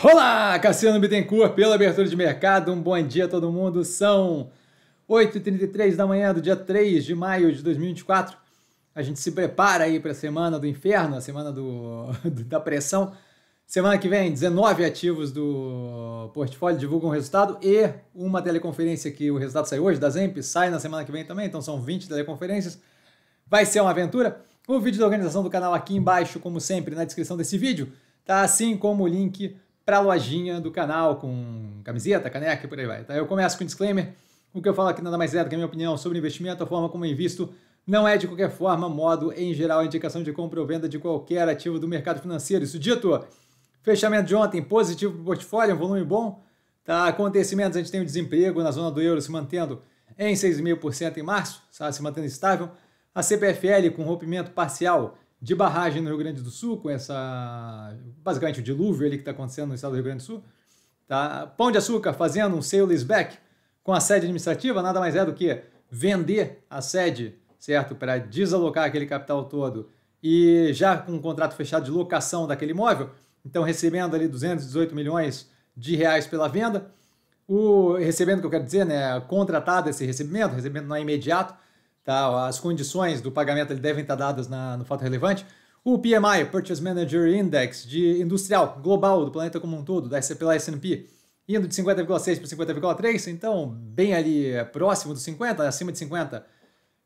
Olá, Cassiano Bittencourt, pela abertura de mercado. Um bom dia a todo mundo. São 8h33 da manhã do dia 3 de maio de 2024. A gente se prepara aí para a semana do inferno, a semana do, da pressão. Semana que vem, 19 ativos do portfólio divulgam o resultado e uma teleconferência que o resultado sai hoje, da Zemp, sai na semana que vem também, então são 20 teleconferências. Vai ser uma aventura. O vídeo da organização do canal aqui embaixo, como sempre, na descrição desse vídeo, tá assim como o link para a lojinha do canal com camiseta, caneca e por aí vai. Tá? Eu começo com um disclaimer. O que eu falo aqui nada mais é do que a minha opinião sobre investimento, a forma como eu invisto não é de qualquer forma, modo, em geral, indicação de compra ou venda de qualquer ativo do mercado financeiro. Isso dito, fechamento de ontem positivo para o portfólio, um volume bom. Tá? Acontecimentos, a gente tem o desemprego na zona do euro se mantendo em 6,5% em março, sabe? se mantendo estável. A CPFL com rompimento parcial de barragem no Rio Grande do Sul, com essa. basicamente o dilúvio ali que está acontecendo no estado do Rio Grande do Sul. Tá? Pão de Açúcar fazendo um sale back com a sede administrativa, nada mais é do que vender a sede, certo? Para desalocar aquele capital todo e já com um contrato fechado de locação daquele imóvel, então recebendo ali 218 milhões de reais pela venda. O recebendo que eu quero dizer, né, contratado esse recebimento, recebimento não é imediato, as condições do pagamento devem estar dadas na, no fato relevante. O PMI, Purchase Manager Index, de industrial global do planeta como um todo, da S&P lá S&P, indo de 50,6 para 50,3, então bem ali é, próximo dos 50, acima de 50.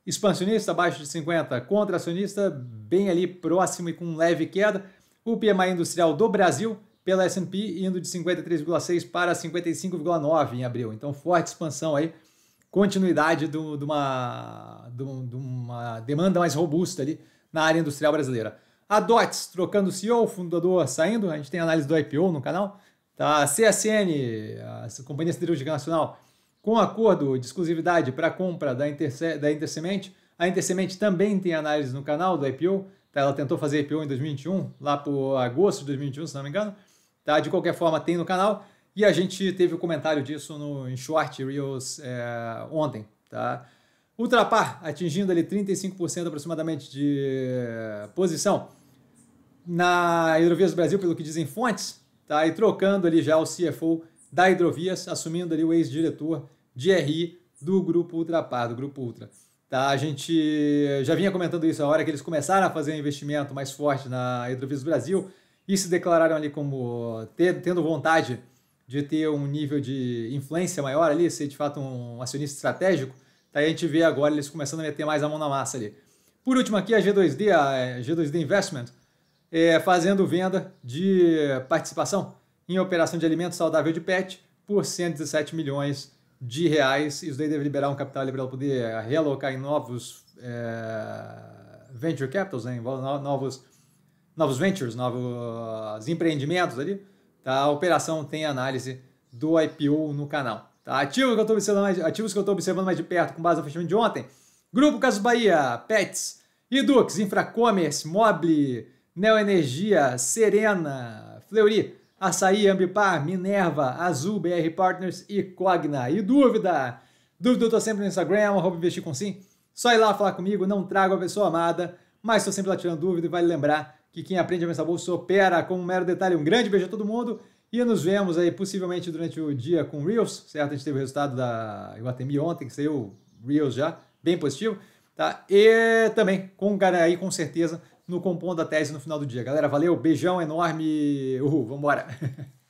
Expansionista abaixo de 50, contracionista bem ali próximo e com leve queda. O PMI industrial do Brasil pela S&P indo de 53,6 para 55,9 em abril. Então forte expansão aí continuidade de uma, de uma demanda mais robusta ali na área industrial brasileira. A DOTS trocando CEO, fundador saindo, a gente tem análise do IPO no canal. Tá? A CSN, a Companhia Siderúrgica Nacional, com acordo de exclusividade para compra da, Interse da Intersemente. A Intersemente também tem análise no canal do IPO. Tá? Ela tentou fazer IPO em 2021, lá por agosto de 2021, se não me engano. Tá? De qualquer forma, tem no canal. E a gente teve o um comentário disso no, em Short Reels é, ontem, tá? Ultrapar atingindo ali 35% aproximadamente de eh, posição na Hidrovias do Brasil, pelo que dizem fontes, tá? E trocando ali já o CFO da Hidrovias, assumindo ali o ex-diretor de RI do grupo Ultrapar, do grupo Ultra. Tá, a gente já vinha comentando isso a hora que eles começaram a fazer um investimento mais forte na Hidrovias do Brasil e se declararam ali como tendo vontade de ter um nível de influência maior ali, ser de fato um acionista estratégico, aí tá, a gente vê agora eles começando a meter mais a mão na massa ali. Por último aqui, a G2D, a é, G2D Investment, é, fazendo venda de participação em operação de alimento saudável de pet por 117 milhões de reais. Isso daí deve liberar um capital para ela poder é, realocar em novos é, venture capitals, né, em novos, novos ventures, novos ah, empreendimentos ali Tá? A operação tem análise do IPO no canal. Tá? que eu observando mais, ativos que eu estou observando mais de perto com base no fechamento de ontem. Grupo Caso Bahia, Pets, Idux, Infracommerce, Mobile, Neoenergia, Serena, Fleury, Açaí, Ambipar, Minerva, Azul, BR Partners e Cogna. E dúvida? Dúvida eu tô sempre no Instagram, arroba investir com sim. Só ir lá falar comigo, não trago a pessoa amada, mas estou sempre lá tirando dúvida e vale lembrar que quem aprende a pensar bolsa opera com um mero detalhe. Um grande beijo a todo mundo e nos vemos aí possivelmente durante o dia com Reels, certo? A gente teve o resultado da Iguatemi ontem, que saiu Reels já, bem positivo, tá? E também com o aí com certeza no compondo da tese no final do dia. Galera, valeu, beijão enorme. Uhul, vambora.